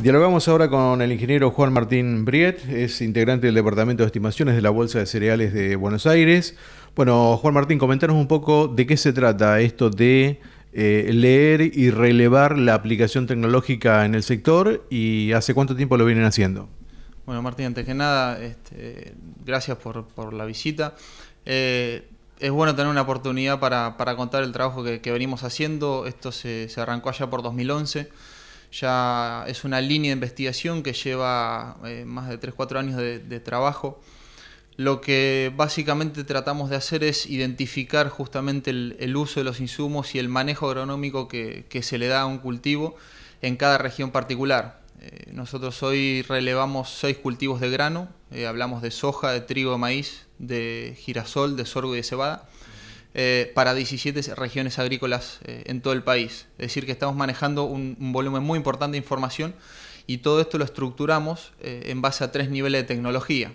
Dialogamos ahora con el ingeniero Juan Martín Briet, es integrante del Departamento de Estimaciones de la Bolsa de Cereales de Buenos Aires. Bueno, Juan Martín, comentanos un poco de qué se trata esto de eh, leer y relevar la aplicación tecnológica en el sector y hace cuánto tiempo lo vienen haciendo. Bueno, Martín, antes que nada, este, gracias por, la visita. Eh, es bueno tener una oportunidad para, contar el trabajo que, venimos haciendo. Esto se arrancó allá por 2011 ya es una línea de investigación que lleva eh, más de 3-4 años de, trabajo. Lo que básicamente tratamos de hacer es identificar justamente el, uso de los insumos y el manejo agronómico que, se le da a un cultivo en cada región particular. Eh, nosotros hoy relevamos seis cultivos de grano, eh, hablamos de soja, de trigo, de maíz, de girasol, de sorgo y de cebada eh, para 17 regiones agrícolas eh, en todo el país. Es decir, que estamos manejando un, volumen muy importante de información y todo esto lo estructuramos eh, en base a tres niveles de tecnología,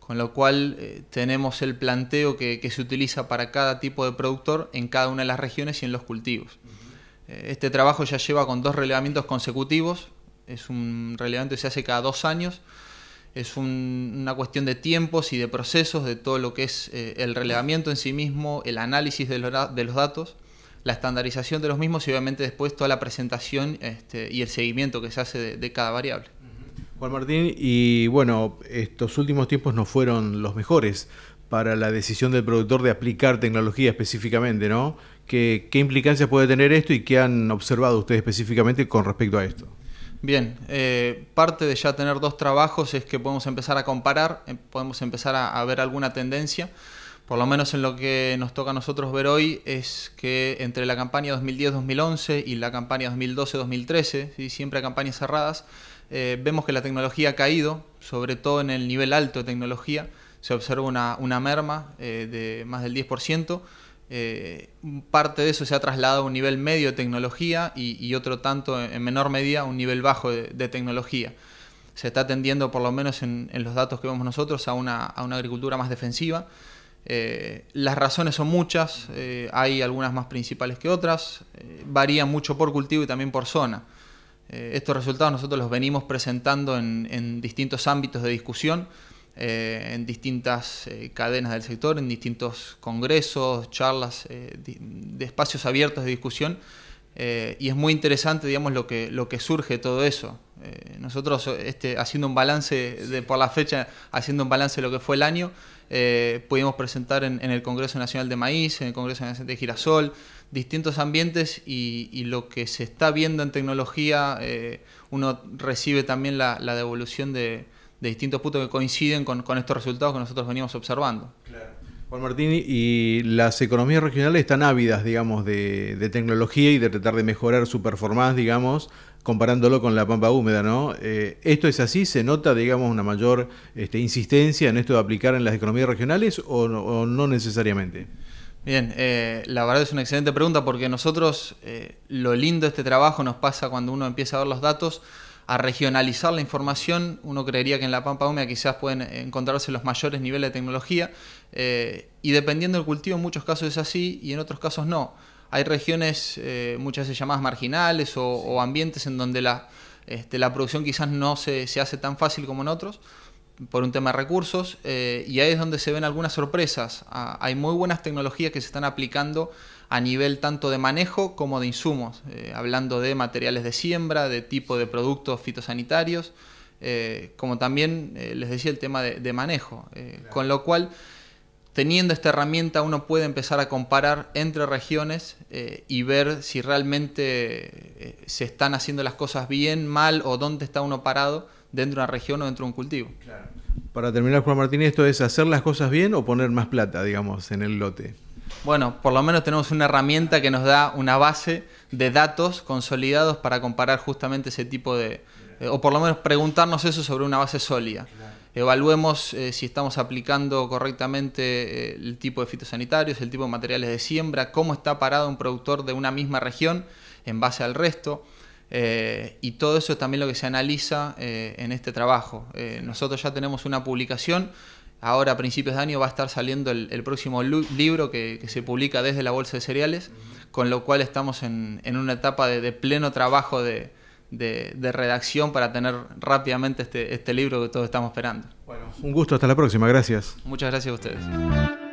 con lo cual tenemos el planteo que, que, se utiliza para cada tipo de productor en cada una de las regiones y en los cultivos. Este trabajo ya lleva con dos relevamientos consecutivos, es un relevamiento que se hace cada dos años, es una cuestión de tiempos y de procesos, de todo lo que es eh, el relevamiento en sí mismo, el análisis de, de, los datos, la estandarización de los mismos y obviamente después toda la presentación este, y el seguimiento que se hace de, cada variable. Juan Martín, y bueno, estos últimos tiempos no fueron los mejores para la decisión del productor de aplicar tecnología específicamente, ¿no? ¿Qué, qué implicancias puede tener esto y qué han observado ustedes específicamente con respecto a esto? Bien, eh, parte de ya tener dos trabajos es que podemos empezar a comparar, eh, podemos empezar a, ver alguna tendencia. Por lo menos en lo que nos toca a nosotros ver hoy es que entre la campaña 2010-2011 y la campaña 2012-2013, ¿sí? siempre campañas cerradas, eh, vemos que la tecnología ha caído, sobre todo en el nivel alto de tecnología. Se observa una, merma de más del 10%. Eh, parte de eso se ha trasladado a un nivel medio de tecnología y, otro tanto, en menor medida, a un nivel bajo de, tecnología. Se está atendiendo, por lo menos en, los datos que vemos nosotros, a una, agricultura más defensiva. Eh, las razones son muchas, eh, hay algunas más principales que otras, varían mucho por cultivo y también por zona. estos resultados nosotros los venimos presentando en distintos ámbitos de discusión eh, en distintas eh, cadenas del sector, en distintos congresos, charlas, eh, de espacios abiertos de discusión. y es muy interesante, digamos, lo que, lo que surge todo eso. nosotros, este, haciendo un balance de, por la fecha, haciendo un balance de lo que fue el año, pudimos presentar en, el Congreso Nacional de Maíz, en el Congreso Nacional de Girasol, distintos ambientes y, lo que se está viendo en tecnología, uno recibe también la devolución de, de distintos puntos que coinciden con, estos resultados que nosotros venimos observando. Claro. Juan Martín, y las economías regionales están ávidas, digamos, de, tecnología y de tratar de mejorar su performance, digamos, comparándolo con la pampa húmeda, ¿no? Eh, ¿Esto es así? ¿Se nota, digamos, una mayor este, insistencia en esto de aplicar en las economías regionales o no, necesariamente? Bien, eh, la verdad es una excelente pregunta porque nosotros, eh, lo lindo de este trabajo nos pasa cuando uno empieza a ver los datos, a regionalizar la información. Uno creería que en la Pampa Húmeda quizás pueden encontrarse los mayores niveles de tecnología eh, y dependiendo del cultivo en muchos casos es así y en otros casos no. Hay regiones eh, muchas veces llamadas marginales o, ambientes en donde la, este, la producción quizás no se, se hace tan fácil como en otros por un tema de recursos, eh, y ahí es donde se ven algunas sorpresas. Ah, hay muy buenas tecnologías que se están aplicando a nivel tanto de manejo como de insumos, eh, hablando de materiales de siembra, de tipo de productos fitosanitarios, eh, como también les decía el tema de, manejo, con lo cual teniendo esta herramienta uno puede empezar a comparar entre regiones y ver si realmente se están haciendo las cosas bien, mal o dónde está uno parado dentro de una región o dentro de un cultivo. Para terminar, Juan Martín, esto es hacer las cosas bien o poner más plata, digamos, en el lote. Bueno, por lo menos tenemos una herramienta que nos da una base de datos consolidados para comparar justamente ese tipo de, eh, o por lo menos preguntarnos eso sobre una base sólida. Evaluemos eh, si estamos aplicando correctamente eh, el tipo de fitosanitarios, el tipo de materiales de siembra, cómo está parado un productor de una misma región en base al resto. Eh, y todo eso es también lo que se analiza eh, en este trabajo. Eh, nosotros ya tenemos una publicación, ahora a principios de año va a estar saliendo el, próximo libro que, se publica desde la Bolsa de Cereales, con lo cual estamos en, una etapa de, pleno trabajo de, redacción para tener rápidamente este, este libro que todos estamos esperando. Bueno, un gusto, hasta la próxima, gracias. Muchas gracias a ustedes.